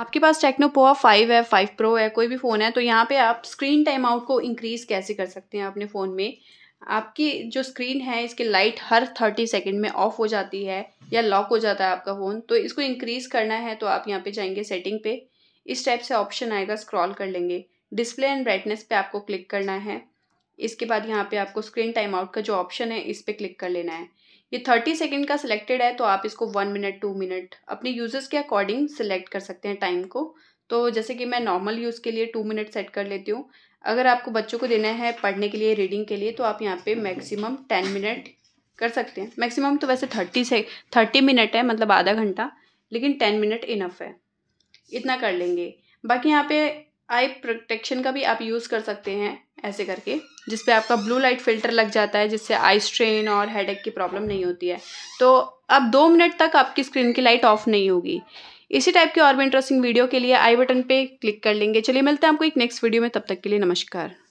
आपके पास Tecno Pova five है फाइव प्रो है कोई भी फ़ोन है तो यहाँ पे आप स्क्रीन टाइम आउट को इंक्रीज़ कैसे कर सकते हैं अपने फ़ोन में आपकी जो स्क्रीन है इसकी लाइट हर थर्टी सेकेंड में ऑफ हो जाती है या लॉक हो जाता है आपका फ़ोन तो इसको इंक्रीज़ करना है तो आप यहाँ पे जाएंगे सेटिंग पे इस टाइप से ऑप्शन आएगा स्क्रॉल कर लेंगे डिस्प्ले एंड ब्राइटनेस पे आपको क्लिक करना है इसके बाद यहाँ पे आपको स्क्रीन टाइम आउट का जो ऑप्शन है इस पर क्लिक कर लेना है ये थर्टी सेकेंड का सिलेक्टेड है तो आप इसको वन मिनट टू मिनट अपने यूज़र्स के अकॉर्डिंग सिलेक्ट कर सकते हैं टाइम को तो जैसे कि मैं नॉर्मल यूज़ के लिए टू मिनट सेट कर लेती हूँ अगर आपको बच्चों को देना है पढ़ने के लिए रीडिंग के लिए तो आप यहाँ पे मैक्सिमम टेन मिनट कर सकते हैं मैक्सिमम तो वैसे थर्टी से थर्टी मिनट है मतलब आधा घंटा लेकिन टेन मिनट इनफ है इतना कर लेंगे बाकी यहाँ पे आई प्रोटेक्शन का भी आप यूज़ कर सकते हैं ऐसे करके जिस पे आपका ब्लू लाइट फिल्टर लग जाता है जिससे आई स्ट्रेन और हेडेक की प्रॉब्लम नहीं होती है तो अब दो मिनट तक आपकी स्क्रीन की लाइट ऑफ नहीं होगी इसी टाइप की और भी इंटरेस्टिंग वीडियो के लिए आई बटन पे क्लिक कर लेंगे चलिए मिलते हैं आपको एक नेक्स्ट वीडियो में तब तक के लिए नमस्कार